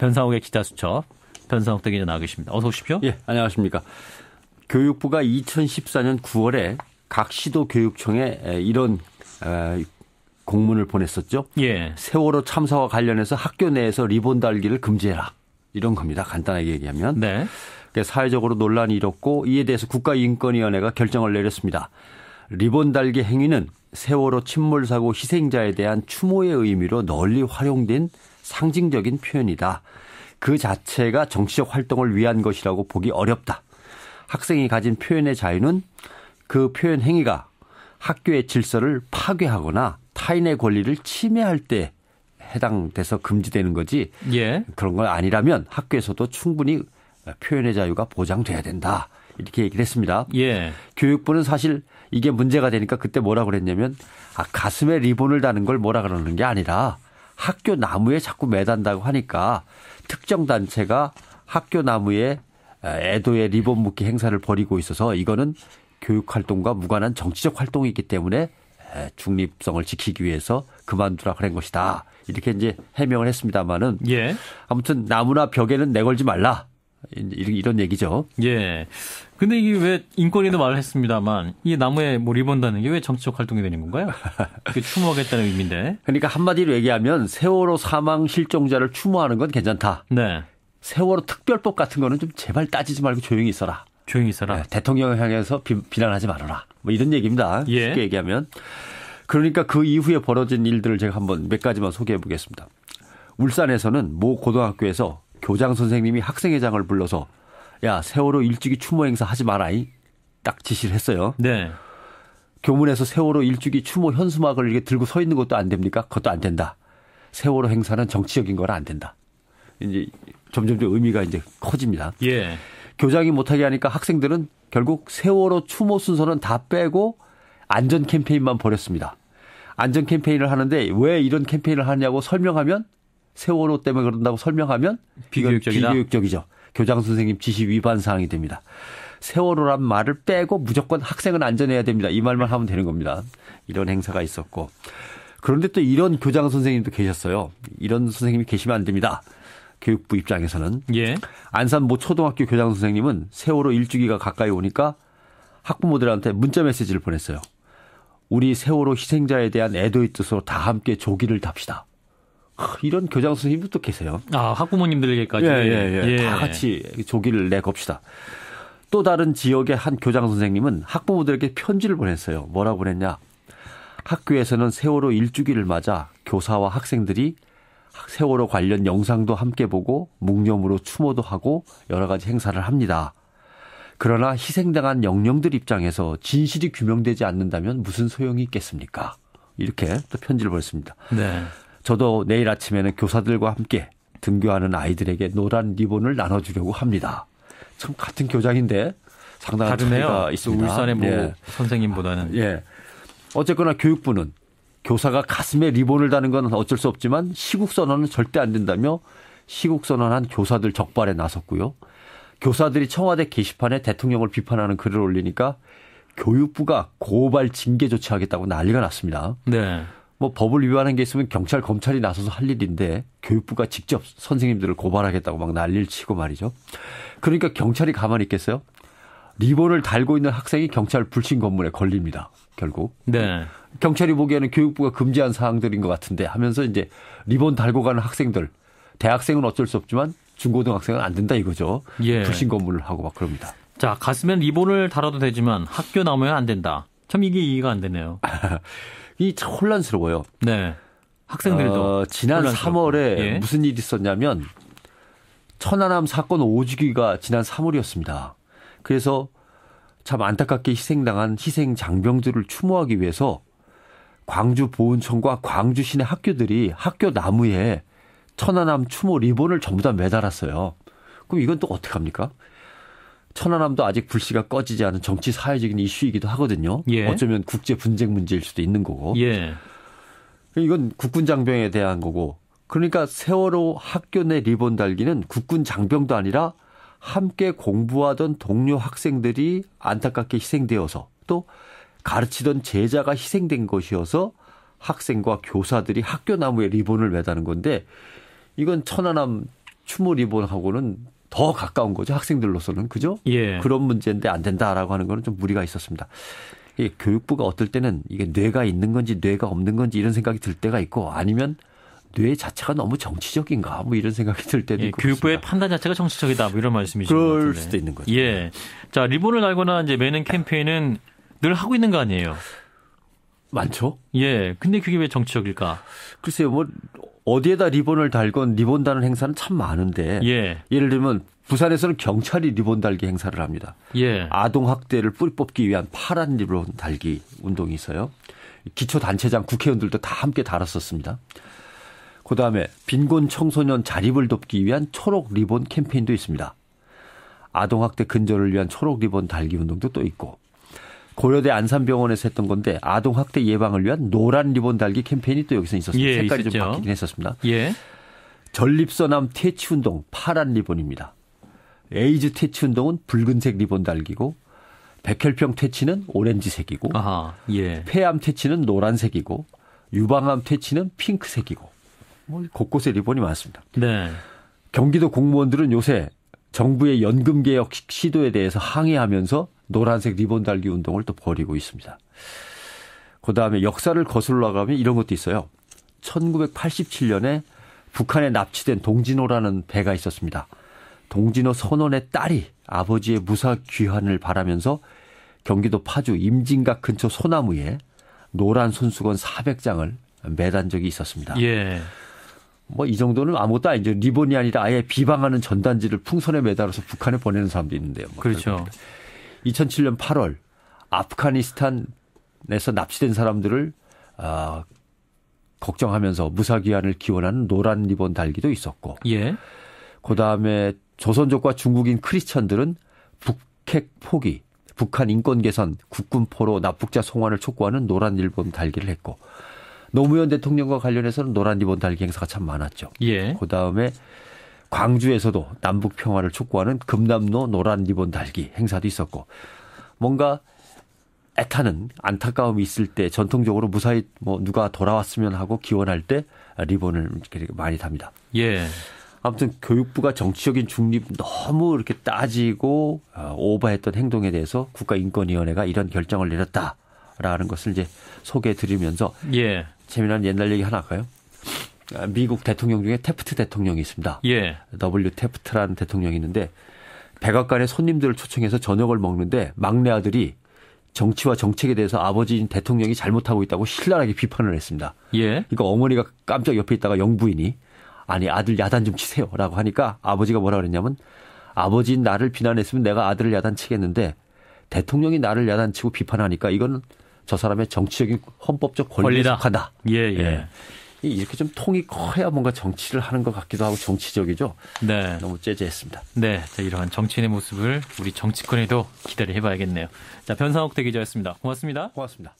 변상욱의 기자 수첩 변상욱 대기자 나와 계십니다. 어서 오십시오. 예, 안녕하십니까. 교육부가 2014년 9월에 각 시도 교육청에 이런 공문을 보냈었죠. 예. 세월호 참사와 관련해서 학교 내에서 리본 달기를 금지해라. 이런 겁니다. 간단하게 얘기하면. 네. 그러니까 사회적으로 논란이 일었고 이에 대해서 국가인권위원회가 결정을 내렸습니다. 리본 달기 행위는 세월호 침몰 사고 희생자에 대한 추모의 의미로 널리 활용된 상징적인 표현이다. 그 자체가 정치적 활동을 위한 것이라고 보기 어렵다. 학생이 가진 표현의 자유는 그 표현 행위가 학교의 질서를 파괴하거나 타인의 권리를 침해할 때 해당돼서 금지되는 거지 예. 그런 건 아니라면 학교에서도 충분히 표현의 자유가 보장돼야 된다 이렇게 얘기를 했습니다. 예. 교육부는 사실 이게 문제가 되니까 그때 뭐라 그랬냐면 아 가슴에 리본을 다는 걸 뭐라 그러는 게 아니라 학교 나무에 자꾸 매단다고 하니까 특정 단체가 학교 나무에 애도의 리본 묶기 행사를 벌이고 있어서 이거는 교육 활동과 무관한 정치적 활동이기 때문에 중립성을 지키기 위해서 그만두라 그런 것이다. 이렇게 이제 해명을 했습니다마는 예. 아무튼 나무나 벽에는 내걸지 말라. 이런 얘기죠. 예. 근데 이게 왜 인권위도 말을 했습니다만 이 나무에 몰입한다는 뭐 게왜 정치적 활동이 되는 건가요? 그 추모하겠다는 의미인데. 그러니까 한마디로 얘기하면 세월호 사망 실종자를 추모하는 건 괜찮다. 네. 세월호 특별법 같은 거는 좀 제발 따지지 말고 조용히 있어라. 조용히 있어라. 네, 대통령 을 향해서 비, 난하지 말아라. 뭐 이런 얘기입니다. 예. 쉽게 얘기하면. 그러니까 그 이후에 벌어진 일들을 제가 한번 몇 가지만 소개해 보겠습니다. 울산에서는 모 고등학교에서 교장 선생님이 학생회장을 불러서 야 세월호 일주기 추모 행사 하지 마라이 딱 지시를 했어요. 네. 교문에서 세월호 일주기 추모 현수막을 이렇게 들고 서 있는 것도 안 됩니까? 그것도 안 된다. 세월호 행사는 정치적인 거라 안 된다. 이제 점점 의미가 이제 커집니다. 예. 교장이 못하게 하니까 학생들은 결국 세월호 추모 순서는 다 빼고 안전 캠페인만 벌였습니다. 안전 캠페인을 하는데 왜 이런 캠페인을 하냐고 설명하면 세월호 때문에 그런다고 설명하면 비교육적이다. 비교육적이죠. 교장 선생님 지시 위반 사항이 됩니다. 세월호란 말을 빼고 무조건 학생은 안전해야 됩니다. 이 말만 하면 되는 겁니다. 이런 행사가 있었고. 그런데 또 이런 교장 선생님도 계셨어요. 이런 선생님이 계시면 안 됩니다. 교육부 입장에서는. 예. 안산 모 초등학교 교장 선생님은 세월호 일주기가 가까이 오니까 학부모들한테 문자 메시지를 보냈어요. 우리 세월호 희생자에 대한 애도의 뜻으로 다 함께 조기를 답시다. 이런 교장 선생님도 계세요. 아, 학부모님들에게까지. 예, 예, 예. 예. 다 같이 조기를 내겁시다. 또 다른 지역의 한 교장 선생님은 학부모들에게 편지를 보냈어요. 뭐라고 보냈냐. 학교에서는 세월호 일주기를 맞아 교사와 학생들이 세월호 관련 영상도 함께 보고 묵념으로 추모도 하고 여러 가지 행사를 합니다. 그러나 희생당한 영령들 입장에서 진실이 규명되지 않는다면 무슨 소용이 있겠습니까? 이렇게 또 편지를 보냈습니다. 네. 저도 내일 아침에는 교사들과 함께 등교하는 아이들에게 노란 리본을 나눠주려고 합니다. 참 같은 교장인데 상당한 다르네요. 차이가 있습니다. 울산의 뭐 예. 선생님보다는. 예. 어쨌거나 교육부는 교사가 가슴에 리본을 다는 건 어쩔 수 없지만 시국 선언은 절대 안 된다며 시국 선언한 교사들 적발에 나섰고요. 교사들이 청와대 게시판에 대통령을 비판하는 글을 올리니까 교육부가 고발 징계 조치하겠다고 난리가 났습니다. 네. 뭐 법을 위반한 게 있으면 경찰 검찰이 나서서 할 일인데 교육부가 직접 선생님들을 고발하겠다고 막 난리를 치고 말이죠. 그러니까 경찰이 가만히 있겠어요? 리본을 달고 있는 학생이 경찰 불신 건물에 걸립니다. 결국. 네. 경찰이 보기에는 교육부가 금지한 사항들인 것 같은데 하면서 이제 리본 달고 가는 학생들 대학생은 어쩔 수 없지만 중고등학생은 안 된다 이거죠. 예. 불신 건물을 하고 막 그럽니다. 자 가슴엔 리본을 달아도 되지만 학교 나오면 안 된다. 참 이게 이해가 안 되네요. 이참 혼란스러워요. 네. 학생들도 어, 지난 3월에 예. 무슨 일이 있었냐면 천안함 사건 오지기가 지난 3월이었습니다. 그래서 참 안타깝게 희생당한 희생 장병들을 추모하기 위해서 광주 보훈청과 광주 시내 학교들이 학교 나무에 천안함 추모 리본을 전부 다 매달았어요. 그럼 이건 또 어떻게 합니까? 천안함도 아직 불씨가 꺼지지 않은 정치 사회적인 이슈이기도 하거든요. 예. 어쩌면 국제 분쟁 문제일 수도 있는 거고. 예. 이건 국군 장병에 대한 거고. 그러니까 세월호 학교 내 리본 달기는 국군 장병도 아니라 함께 공부하던 동료 학생들이 안타깝게 희생되어서 또 가르치던 제자가 희생된 것이어서 학생과 교사들이 학교 나무에 리본을 매다는 건데 이건 천안함 추모 리본하고는 더 가까운 거죠. 학생들로서는. 그죠? 예. 그런 문제인데 안 된다라고 하는 거는 좀 무리가 있었습니다. 이 교육부가 어떨 때는 이게 뇌가 있는 건지 뇌가 없는 건지 이런 생각이 들 때가 있고 아니면 뇌 자체가 너무 정치적인가 뭐 이런 생각이 들 때도 예, 교육부의 그렇습니다. 판단 자체가 정치적이다 뭐 이런 말씀이신 것 같은데. 그럴 수도 있는 거죠. 예. 자, 리본을 달거나 이제 매는 캠페인은 늘 하고 있는 거 아니에요? 많죠? 예. 근데 그게 왜 정치적일까? 글쎄요, 뭐 어디에다 리본을 달건 리본 다는 행사는 참 많은데 예. 예를 들면 부산에서는 경찰이 리본 달기 행사를 합니다. 예. 아동 학대를 뿌리 뽑기 위한 파란 리본 달기 운동이 있어요. 기초 단체장 국회의원들도 다 함께 달았었습니다. 그다음에 빈곤 청소년 자립을 돕기 위한 초록 리본 캠페인도 있습니다. 아동 학대 근절을 위한 초록 리본 달기 운동도 또 있고 고려대 안산병원에서 했던 건데 아동 학대 예방을 위한 노란 리본 달기 캠페인이 또 여기서 있었습니다. 예, 색깔이 있었죠. 좀 바뀌긴 했었습니다. 예. 전립선암 퇴치 운동 파란 리본입니다. 에이즈 퇴치 운동은 붉은색 리본 달기고 백혈병 퇴치는 오렌지색이고 아하, 예. 폐암 퇴치는 노란색이고 유방암 퇴치는 핑크색이고 뭐 곳곳에 리본이 많습니다. 네. 경기도 공무원들은 요새 정부의 연금 개혁 시도에 대해서 항의하면서 노란색 리본 달기 운동을 또 벌이고 있습니다. 그 다음에 역사를 거슬러 가면 이런 것도 있어요. 1987년에 북한에 납치된 동진호라는 배가 있었습니다. 동진호 선원의 딸이 아버지의 무사 귀환을 바라면서 경기도 파주 임진각 근처 소나무에 노란 손수건 400장을 매단 적이 있었습니다. 예. 뭐 이 정도는 아무것도 아니죠. 리본이 아니라 아예 비방하는 전단지를 풍선에 매달아서 북한에 보내는 사람도 있는데요. 뭐 그렇죠. 그렇게. 2007년 8월 아프가니스탄에서 납치된 사람들을 아, 걱정하면서 무사귀환을 기원하는 노란 리본 달기도 있었고, 예. 그 다음에 조선족과 중국인 크리스천들은 북핵 포기, 북한 인권 개선, 국군포로 납북자 송환을 촉구하는 노란 리본 달기를 했고, 노무현 대통령과 관련해서는 노란 리본 달기 행사가 참 많았죠. 예. 그 다음에 광주에서도 남북 평화를 촉구하는 금남로 노란 리본 달기 행사도 있었고 뭔가 애타는 안타까움이 있을 때 전통적으로 무사히 뭐 누가 돌아왔으면 하고 기원할 때 리본을 이렇게 많이 답니다. 예. 아무튼 교육부가 정치적인 중립 너무 이렇게 따지고 어, 오버했던 행동에 대해서 국가인권위원회가 이런 결정을 내렸다라는 것을 이제 소개해 드리면서 예. 재미난 옛날 얘기 하나 할까요? 아, 미국 대통령 중에 테프트 대통령이 있습니다. 예. W 테프트라는 대통령이 있는데 백악관에 손님들을 초청해서 저녁을 먹는데 막내 아들이 정치와 정책에 대해서 아버지인 대통령이 잘못하고 있다고 신랄하게 비판을 했습니다. 예. 그러니까 어머니가 깜짝 옆에 있다가 영부인이 아니 아들 야단 좀 치세요라고 하니까 아버지가 뭐라 그랬냐면 아버지인 나를 비난했으면 내가 아들을 야단 치겠는데 대통령이 나를 야단치고 비판하니까 이건 저 사람의 정치적인 헌법적 권리에 권리다. 속한다. 예, 예. 예. 이렇게 좀 통이 커야 뭔가 정치를 하는 것 같기도 하고 정치적이죠. 네. 너무 째째했습니다. 네. 자, 이러한 정치인의 모습을 우리 정치권에도 기대를 해봐야겠네요. 자, 변상욱 대기자였습니다. 고맙습니다. 고맙습니다.